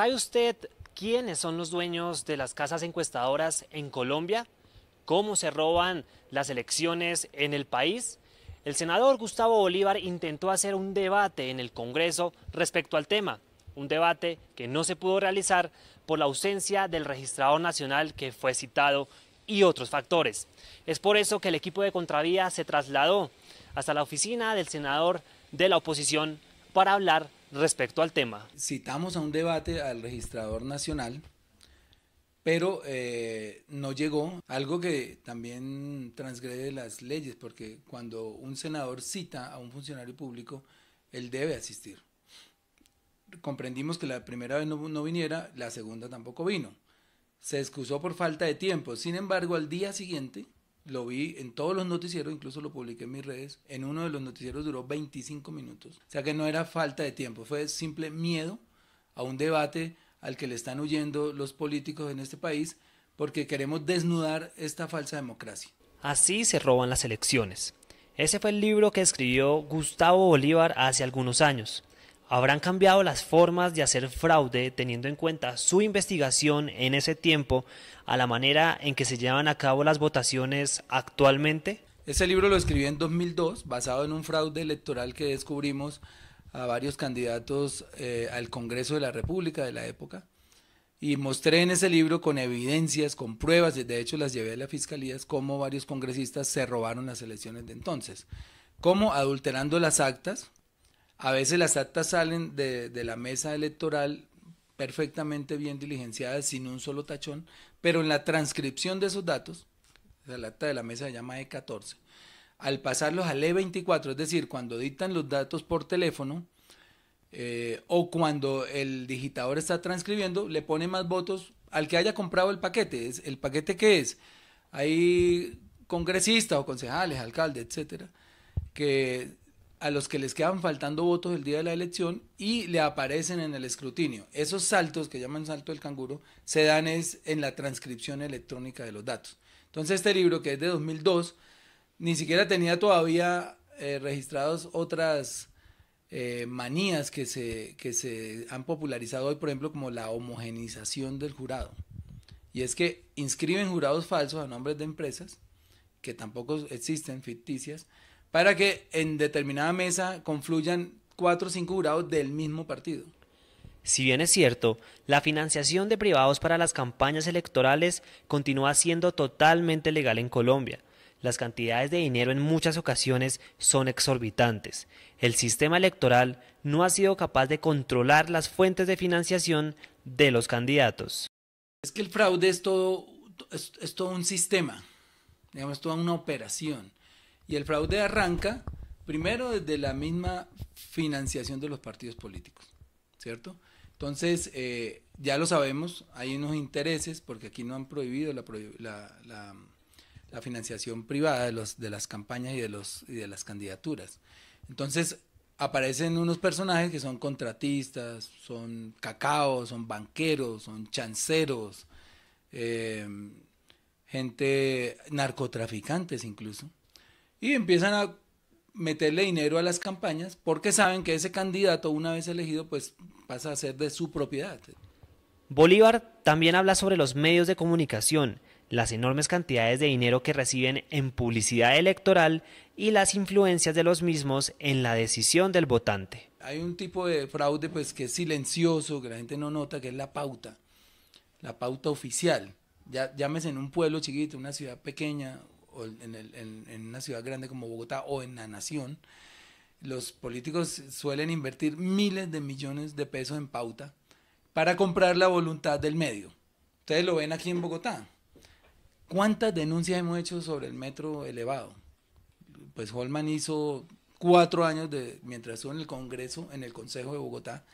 ¿Sabe usted quiénes son los dueños de las casas encuestadoras en Colombia? ¿Cómo se roban las elecciones en el país? El senador Gustavo Bolívar intentó hacer un debate en el Congreso respecto al tema, un debate que no se pudo realizar por la ausencia del registrador nacional que fue citado y otros factores. Es por eso que el equipo de Contravía se trasladó hasta la oficina del senador de la oposición para hablar respecto al tema. Citamos a un debate al registrador nacional, pero eh, no llegó, algo que también transgrede las leyes, porque cuando un senador cita a un funcionario público, él debe asistir. Comprendimos que la primera vez no viniera, la segunda tampoco vino. Se excusó por falta de tiempo, sin embargo, al día siguiente lo vi en todos los noticieros, incluso lo publiqué en mis redes. En uno de los noticieros duró 25 minutos. O sea que no era falta de tiempo, fue simple miedo a un debate al que le están huyendo los políticos en este país porque queremos desnudar esta falsa democracia. Así se roban las elecciones. Ese fue el libro que escribió Gustavo Bolívar hace algunos años. ¿Habrán cambiado las formas de hacer fraude teniendo en cuenta su investigación en ese tiempo a la manera en que se llevan a cabo las votaciones actualmente? Ese libro lo escribí en 2002 basado en un fraude electoral que descubrimos a varios candidatos eh, al Congreso de la República de la época y mostré en ese libro con evidencias, con pruebas, de hecho las llevé a la fiscalía, cómo varios congresistas se robaron las elecciones de entonces, cómo adulterando las actas, a veces las actas salen de, la mesa electoral perfectamente bien diligenciadas, sin un solo tachón, pero en la transcripción de esos datos, la acta de la mesa se llama E14, al pasarlos al E24, es decir, cuando dictan los datos por teléfono eh, o cuando el digitador está transcribiendo, le pone más votos al que haya comprado el paquete. Es, ¿El paquete qué es? Hay congresistas o concejales, alcaldes, etcétera, que a los que les quedan faltando votos el día de la elección y le aparecen en el escrutinio. Esos saltos que llaman salto del canguro se dan es en la transcripción electrónica de los datos. Entonces este libro que es de 2002 ni siquiera tenía todavía eh, registrados otras eh, manías que se, que se han popularizado hoy, por ejemplo, como la homogenización del jurado. Y es que inscriben jurados falsos a nombres de empresas que tampoco existen, ficticias, para que en determinada mesa confluyan cuatro o cinco jurados del mismo partido. Si bien es cierto, la financiación de privados para las campañas electorales continúa siendo totalmente legal en Colombia. Las cantidades de dinero en muchas ocasiones son exorbitantes. El sistema electoral no ha sido capaz de controlar las fuentes de financiación de los candidatos. Es que el fraude es todo, un sistema, digamos, toda una operación. Y el fraude arranca primero desde la misma financiación de los partidos políticos, ¿cierto? Entonces, eh, ya lo sabemos, hay unos intereses, porque aquí no han prohibido la, financiación privada de, las campañas y de, los, de las candidaturas. Entonces, aparecen unos personajes que son contratistas, son cacaos, son banqueros, son chanceros, eh, gente narcotraficantes incluso, y empiezan a meterle dinero a las campañas porque saben que ese candidato, una vez elegido, pues pasa a ser de su propiedad. Bolívar también habla sobre los medios de comunicación, las enormes cantidades de dinero que reciben en publicidad electoral y las influencias de los mismos en la decisión del votante. Hay un tipo de fraude pues que es silencioso, que la gente no nota, que es la pauta, la pauta oficial. Ya, llámese en un pueblo chiquito, una ciudad pequeña, en, una ciudad grande como Bogotá o en la nación, los políticos suelen invertir miles de millones de pesos en pauta para comprar la voluntad del medio. Ustedes lo ven aquí en Bogotá. ¿Cuántas denuncias hemos hecho sobre el metro elevado? Pues Holman hizo cuatro años de, mientras estuvo en el Congreso, en el Consejo de Bogotá,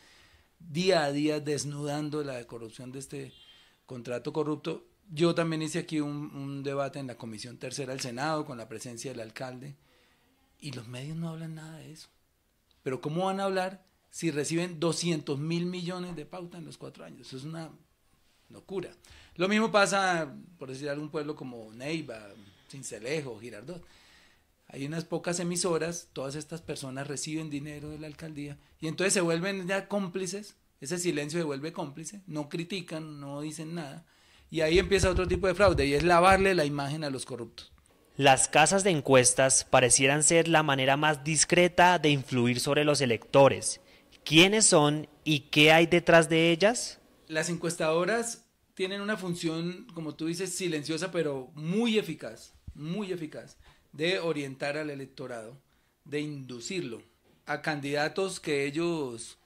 día a día desnudando la corrupción de este contrato corrupto yo también hice aquí un, debate en la Comisión Tercera del Senado con la presencia del alcalde y los medios no hablan nada de eso. Pero ¿cómo van a hablar si reciben 200 mil millones de pauta en los cuatro años? Eso es una locura. Lo mismo pasa, por decir, algún pueblo como Neiva, Cincelejo, Girardot. Hay unas pocas emisoras, todas estas personas reciben dinero de la alcaldía y entonces se vuelven ya cómplices, ese silencio se vuelve cómplice, no critican, no dicen nada y ahí empieza otro tipo de fraude y es lavarle la imagen a los corruptos. Las casas de encuestas parecieran ser la manera más discreta de influir sobre los electores. ¿Quiénes son y qué hay detrás de ellas? Las encuestadoras tienen una función, como tú dices, silenciosa, pero muy eficaz, muy eficaz, de orientar al electorado, de inducirlo a candidatos que ellos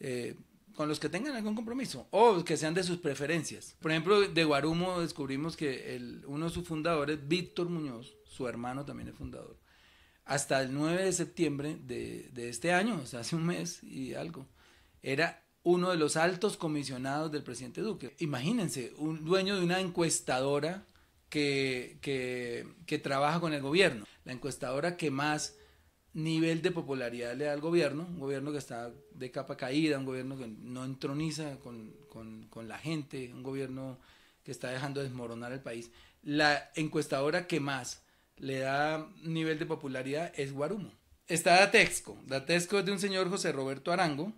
eh, con los que tengan algún compromiso o que sean de sus preferencias. Por ejemplo, de Guarumo descubrimos que uno de sus fundadores, Víctor Muñoz, su hermano también es fundador, hasta el 9 de septiembre de, este año, o sea, hace un mes y algo, era uno de los altos comisionados del presidente Duque. Imagínense, un dueño de una encuestadora que, que trabaja con el gobierno, la encuestadora que más nivel de popularidad le da al gobierno, un gobierno que está de capa caída, un gobierno que no entroniza con, la gente, un gobierno que está dejando desmoronar el país. La encuestadora que más le da nivel de popularidad es Guarumo. Está Datexco. Datexco es de un señor José Roberto Arango,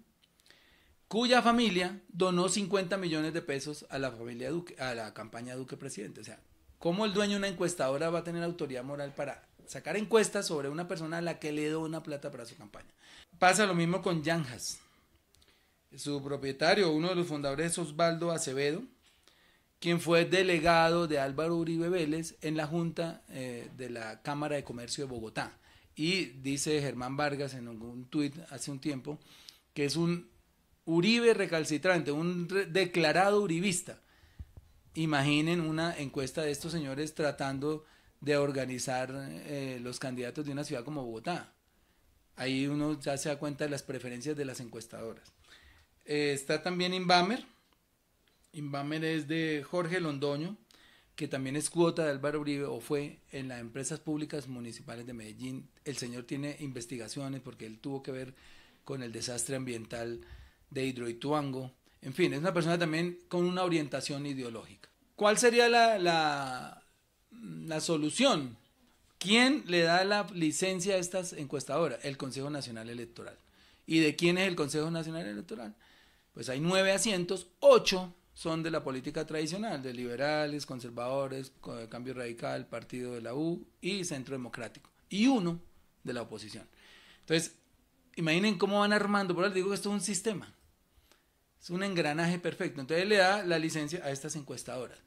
cuya familia donó 50 millones de pesos a la familia a la campaña Duque presidente. O sea, ¿cómo el dueño de una encuestadora va a tener autoridad moral para sacar encuestas sobre una persona a la que le una plata para su campaña. Pasa lo mismo con Yanjas. Su propietario, uno de los fundadores Osvaldo Acevedo, quien fue delegado de Álvaro Uribe Vélez en la Junta eh, de la Cámara de Comercio de Bogotá. Y dice Germán Vargas en un tuit hace un tiempo que es un Uribe recalcitrante, un declarado uribista. Imaginen una encuesta de estos señores tratando de organizar eh, los candidatos de una ciudad como Bogotá. Ahí uno ya se da cuenta de las preferencias de las encuestadoras. Eh, está también Inbamer. Inbamer es de Jorge Londoño, que también es cuota de Álvaro Uribe o fue en las empresas públicas municipales de Medellín. El señor tiene investigaciones porque él tuvo que ver con el desastre ambiental de Hidroituango. En fin, es una persona también con una orientación ideológica. ¿Cuál sería la la solución. ¿Quién le da la licencia a estas encuestadoras? El Consejo Nacional Electoral. ¿Y de quién es el Consejo Nacional Electoral? Pues hay nueve asientos, ocho son de la política tradicional, de liberales, conservadores, cambio radical, partido de la U y centro democrático. Y uno de la oposición. Entonces, imaginen cómo van armando, por eso digo que esto es un sistema, es un engranaje perfecto. Entonces le da la licencia a estas encuestadoras.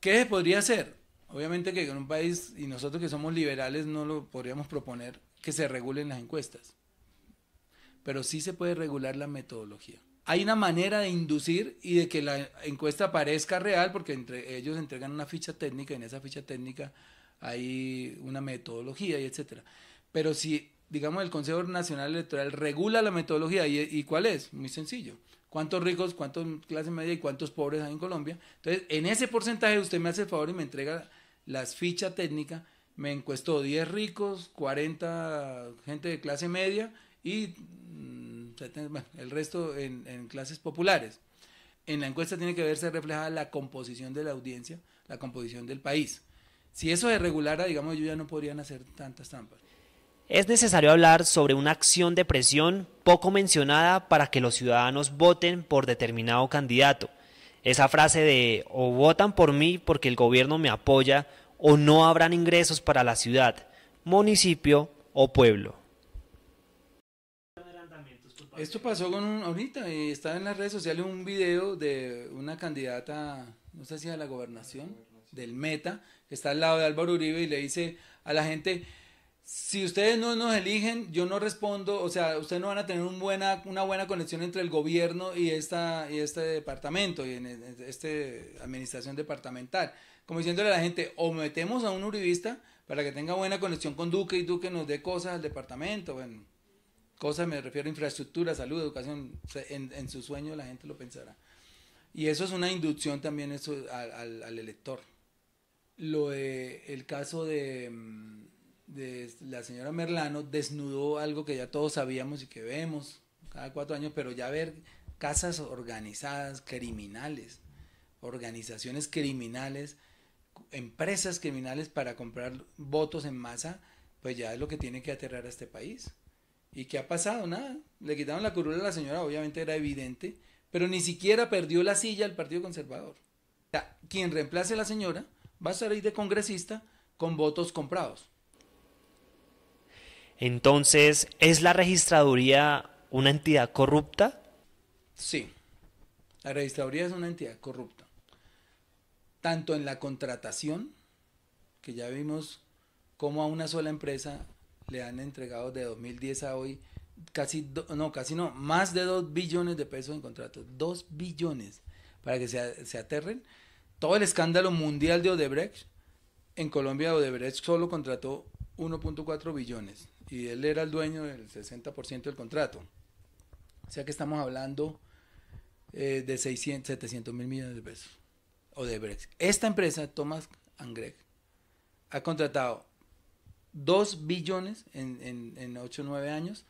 ¿Qué podría hacer? Obviamente que en un país, y nosotros que somos liberales, no lo podríamos proponer que se regulen las encuestas. Pero sí se puede regular la metodología. Hay una manera de inducir y de que la encuesta parezca real, porque entre ellos entregan una ficha técnica, y en esa ficha técnica hay una metodología y etcétera. Pero si, digamos, el Consejo Nacional Electoral regula la metodología, ¿y, cuál es? Muy sencillo cuántos ricos, cuántos clase media y cuántos pobres hay en Colombia. Entonces, en ese porcentaje usted me hace el favor y me entrega las fichas técnicas, me encuestó 10 ricos, 40 gente de clase media y mm, el resto en, clases populares. En la encuesta tiene que verse reflejada la composición de la audiencia, la composición del país. Si eso se regulara, digamos, yo ya no podrían hacer tantas trampas. Es necesario hablar sobre una acción de presión poco mencionada para que los ciudadanos voten por determinado candidato esa frase de o votan por mí porque el gobierno me apoya o no habrán ingresos para la ciudad, municipio o pueblo. Esto pasó con ahorita, y eh, en las redes sociales un video de una candidata, no sé si a la gobernación, del Meta, que está al lado de Álvaro Uribe y le dice a la gente, si ustedes no nos eligen, yo no respondo, o sea, ustedes no van a tener una buena conexión entre el gobierno y, este departamento, y en, e, esta administración departamental. Como diciéndole a la gente, o metemos a un uribista para que tenga buena conexión con Duque y Duque nos dé cosas al departamento, bueno, cosas me refiero a infraestructura, salud, educación, en, su sueño la gente lo pensará. Y eso es una inducción también al, al elector. Lo de, el caso de mm, la señora Merlano desnudó algo que ya todos sabíamos y que vemos cada cuatro años, pero ya ver casas organizadas, criminales, organizaciones criminales, empresas criminales para comprar votos en masa, pues ya es lo que tiene que aterrar a este país. ¿Y qué ha pasado? Nada. Le quitaron la curula a la señora, obviamente era evidente, pero ni siquiera perdió la silla el Partido Conservador. O sea, quien reemplace a la señora va a salir de congresista con votos comprados. Entonces, ¿es la registraduría una entidad corrupta? Sí, la registraduría es una entidad corrupta. Tanto en la contratación, que ya vimos cómo a una sola empresa le han entregado de 2010 a hoy casi, no, casi no, más de 2 billones de pesos en contratos. 2 billones, para que se, se aterren. Todo el escándalo mundial de Odebrecht, en Colombia Odebrecht solo contrató 1.4 billones y él era el dueño del 60% del contrato. O sea que estamos hablando eh, de 600, 700 mil millones de pesos. O de Brexit. Esta empresa, Thomas Angreg, ha contratado 2 billones en, 8 o 9 años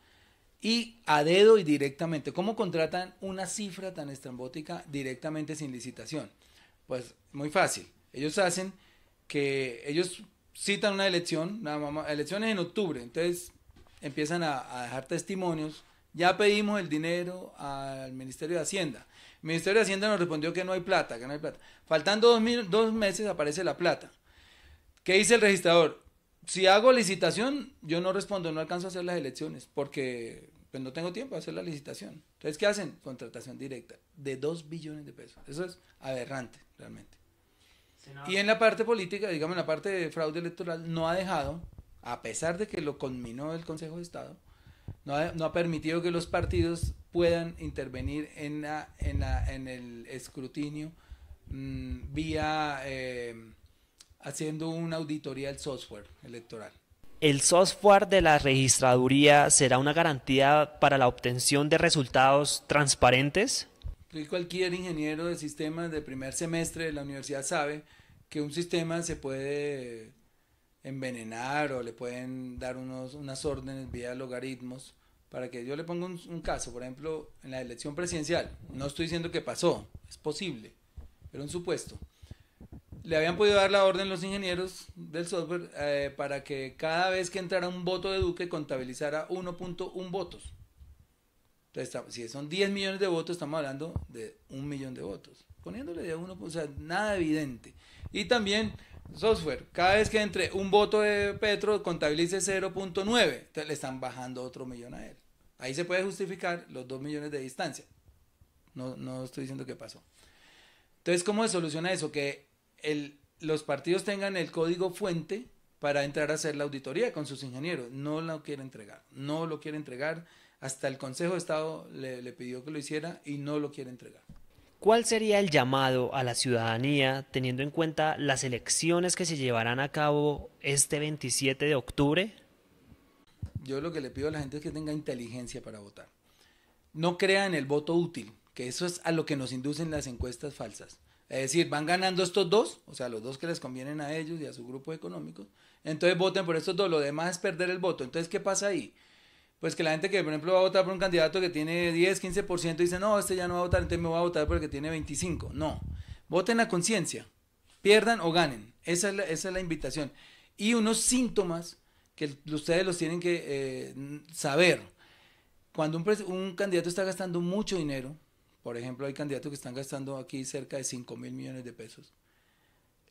y a dedo y directamente. ¿Cómo contratan una cifra tan estrambótica directamente sin licitación? Pues muy fácil. Ellos hacen que ellos citan una elección, nada más, elecciones en octubre, entonces empiezan a, dejar testimonios. Ya pedimos el dinero al Ministerio de Hacienda. El Ministerio de Hacienda nos respondió que no hay plata, que no hay plata. Faltando dos, meses aparece la plata. ¿Qué dice el registrador? Si hago licitación, yo no respondo, no alcanzo a hacer las elecciones, porque pues no tengo tiempo de hacer la licitación. Entonces, ¿qué hacen? Contratación directa de dos billones de pesos. Eso es aberrante, realmente. Y en la parte política, digamos, en la parte de fraude electoral, no ha dejado, a pesar de que lo conminó el Consejo de Estado, no ha, permitido que los partidos puedan intervenir en, el escrutinio mm, vía eh, haciendo una auditoría del software electoral. ¿El software de la registraduría será una garantía para la obtención de resultados transparentes? cualquier ingeniero de sistemas de primer semestre de la universidad sabe que un sistema se puede envenenar o le pueden dar unas órdenes vía logaritmos para que yo le ponga un, caso, por ejemplo, en la elección presidencial, no estoy diciendo que pasó, es posible, pero un supuesto. Le habían podido dar la orden los ingenieros del software eh, para que cada vez que entrara un voto de Duque contabilizara 1.1 votos. Entonces, si son 10 millones de votos, estamos hablando de un millón de votos. Poniéndole de uno, o sea, nada evidente. Y también software. Cada vez que entre un voto de Petro, contabilice 0.9. le están bajando otro millón a él. Ahí se puede justificar los 2 millones de distancia. No, no estoy diciendo qué pasó. Entonces, ¿cómo se soluciona eso? Que el, los partidos tengan el código fuente para entrar a hacer la auditoría con sus ingenieros. No lo quiere entregar. No lo quiere entregar. Hasta el Consejo de Estado le, pidió que lo hiciera y no lo quiere entregar. ¿Cuál sería el llamado a la ciudadanía teniendo en cuenta las elecciones que se llevarán a cabo este 27 de octubre? Yo lo que le pido a la gente es que tenga inteligencia para votar. No crea en el voto útil, que eso es a lo que nos inducen las encuestas falsas. Es decir, van ganando estos dos, o sea, los dos que les convienen a ellos y a su grupo económico. Entonces voten por estos dos, lo demás es perder el voto. Entonces, ¿qué pasa ahí? pues que la gente que, por ejemplo, va a votar por un candidato que tiene 10, 15%, dice, no, este ya no va a votar, entonces me va a votar porque tiene 25. No, voten a conciencia, pierdan o ganen. Esa es la, es la invitación. Y unos síntomas que ustedes los tienen que eh, saber. Cuando un, un candidato está gastando mucho dinero, por ejemplo, hay candidatos que están gastando aquí cerca de 5 mil millones de pesos,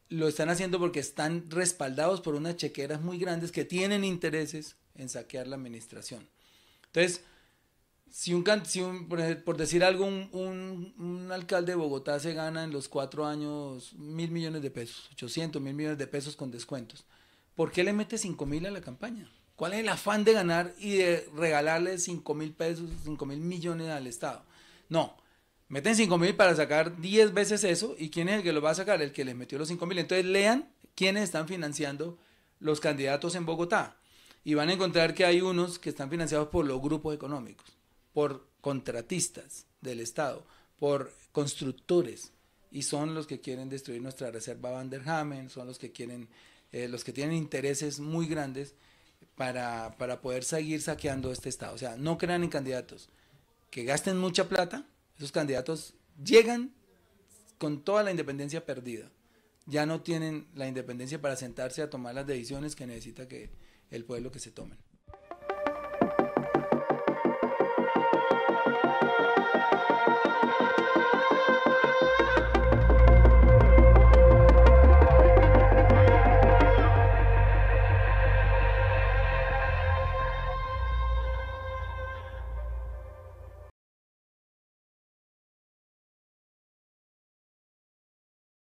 lo están haciendo porque están respaldados por unas chequeras muy grandes que tienen intereses en saquear la administración. Entonces, si un, por decir algo, un, alcalde de Bogotá se gana en los cuatro años mil millones de pesos, 800 mil millones de pesos con descuentos, ¿por qué le mete cinco mil a la campaña? ¿Cuál es el afán de ganar y de regalarle cinco mil pesos, cinco mil millones al Estado? No, meten cinco mil para sacar 10 veces eso y ¿quién es el que lo va a sacar? El que le metió los cinco mil. Entonces lean quiénes están financiando los candidatos en Bogotá y van a encontrar que hay unos que están financiados por los grupos económicos, por contratistas del Estado, por constructores, y son los que quieren destruir nuestra reserva Van der Hamen, son los que quieren, eh, los que tienen intereses muy grandes para, para poder seguir saqueando este Estado. O sea, no crean en candidatos que gasten mucha plata, esos candidatos llegan con toda la independencia perdida. Ya no tienen la independencia para sentarse a tomar las decisiones que necesita que, el pueblo que se tomen.